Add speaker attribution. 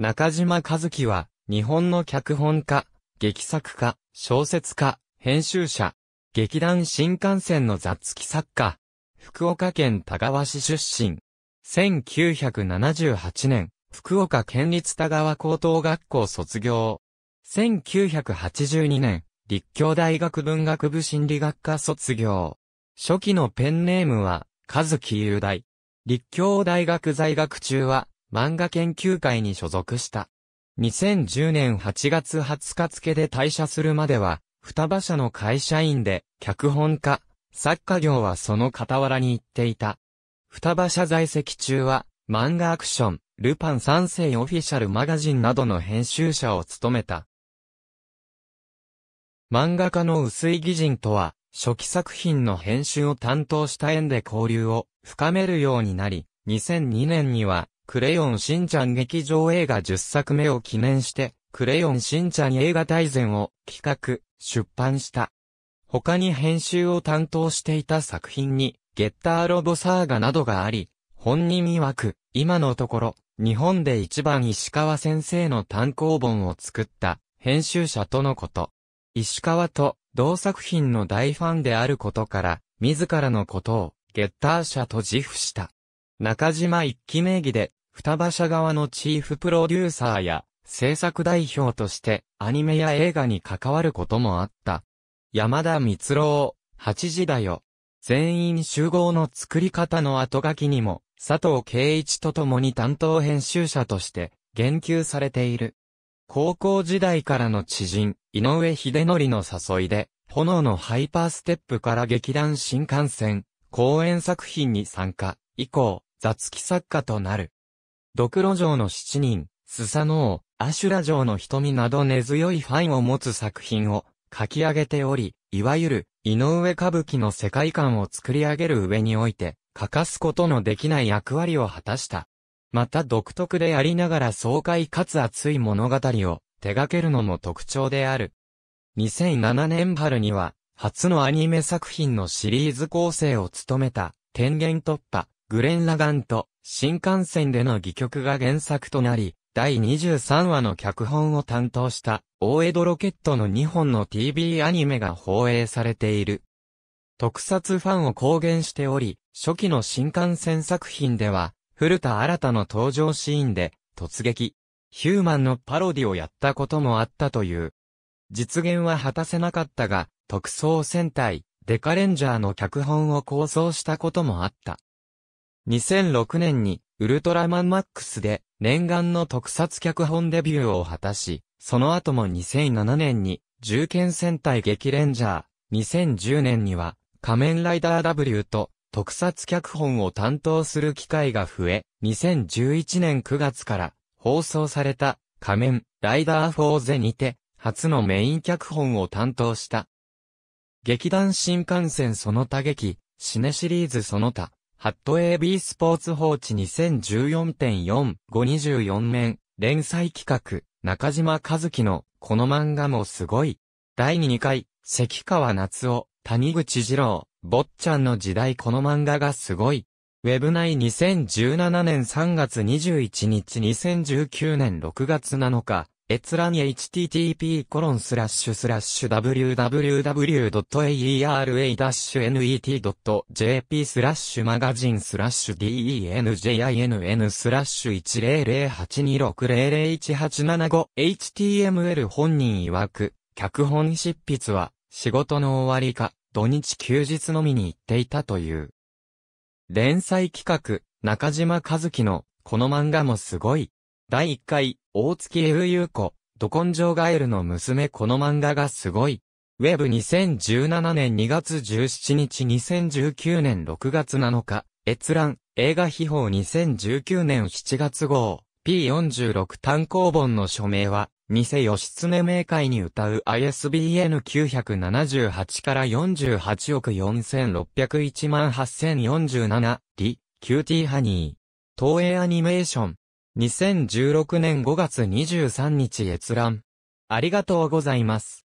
Speaker 1: 中島和樹は、日本の脚本家、劇作家、小説家、編集者、劇団新幹線の雑木作家、福岡県田川市出身。1978年、福岡県立田川高等学校卒業。1982年、立教大学文学部心理学科卒業。初期のペンネームは、和樹雄大。立教大学在学中は、漫画研究会に所属した。2010年8月20日付で退社するまでは、双葉社の会社員で、脚本家、作家業はその傍らに行っていた。双葉社在籍中は、漫画アクション、ルパン三世オフィシャルマガジンなどの編集者を務めた。漫画家の薄い義人とは、初期作品の編集を担当した縁で交流を深めるようになり、2002年にはクレヨンしんちゃん劇場映画10作目を記念して、クレヨンしんちゃん映画大全を企画、出版した。他に編集を担当していた作品に、ゲッターロボサーガなどがあり、本人曰く、今のところ、日本で一番石川先生の単行本を作った、編集者とのこと。石川と、同作品の大ファンであることから、自らのことを、ゲッター社と自負した。中島一期名義で、双葉社側のチーフプロデューサーや制作代表としてアニメや映画に関わることもあった。山田光郎、8時だよ。全員集合の作り方の後書きにも、佐藤圭一と共に担当編集者として言及されている。高校時代からの知人、井上秀則の誘いで、炎のハイパーステップから劇団新幹線、公演作品に参加、以降、雑記作家となる。ドクロ城の七人、スサノオ、アシュラ城の瞳など根強いファンを持つ作品を書き上げており、いわゆる井上歌舞伎の世界観を作り上げる上において、欠かすことのできない役割を果たした。また独特でありながら爽快かつ熱い物語を手掛けるのも特徴である。2007年春には、初のアニメ作品のシリーズ構成を務めた、天元突破、グレン・ラガンと、新幹線での戯曲が原作となり、第23話の脚本を担当した大江戸ロケットの2本の TV アニメが放映されている。特撮ファンを公言しており、初期の新幹線作品では、古田新太の登場シーンで、突撃、ヒューマンのパロディをやったこともあったという。実現は果たせなかったが、特装戦隊、デカレンジャーの脚本を構想したこともあった。2006年に、ウルトラマンマックスで、念願の特撮脚本デビューを果たし、その後も2007年に、銃剣戦隊激レンジャー、2010年には、仮面ライダー W と、特撮脚本を担当する機会が増え、2011年9月から、放送された、仮面、ライダー4ォゼにて、初のメイン脚本を担当した。劇団新幹線その他劇、シネシリーズその他、ハット AB スポーツ報知2014.4-524面、連載企画、中島和樹の、この漫画もすごい。第2回、関川夏夫、谷口二郎、坊ちゃんの時代この漫画がすごい。ウェブ内2017年3月21日2019年6月7日、閲覧 http://www.aera-net.jp コロンススララッッシシュュスラッシュマガジンスラッシュ denjinn スラッシュ100826001875 HTML 本人曰く、脚本執筆は仕事の終わりか土日休日のみに行っていたという。連載企画、中島和樹のこの漫画もすごい第1回、大月ゆうゆう子、ド根性ガエルの娘この漫画がすごい。ウェブ2017年2月17日2019年6月7日、閲覧、映画秘宝2019年7月号、P46 単行本の署名は、偽義経名会に歌う ISBN978 から48億4601万8047、リ、キューティーハニー。東映アニメーション、2016年5月23日閲覧。ありがとうございます。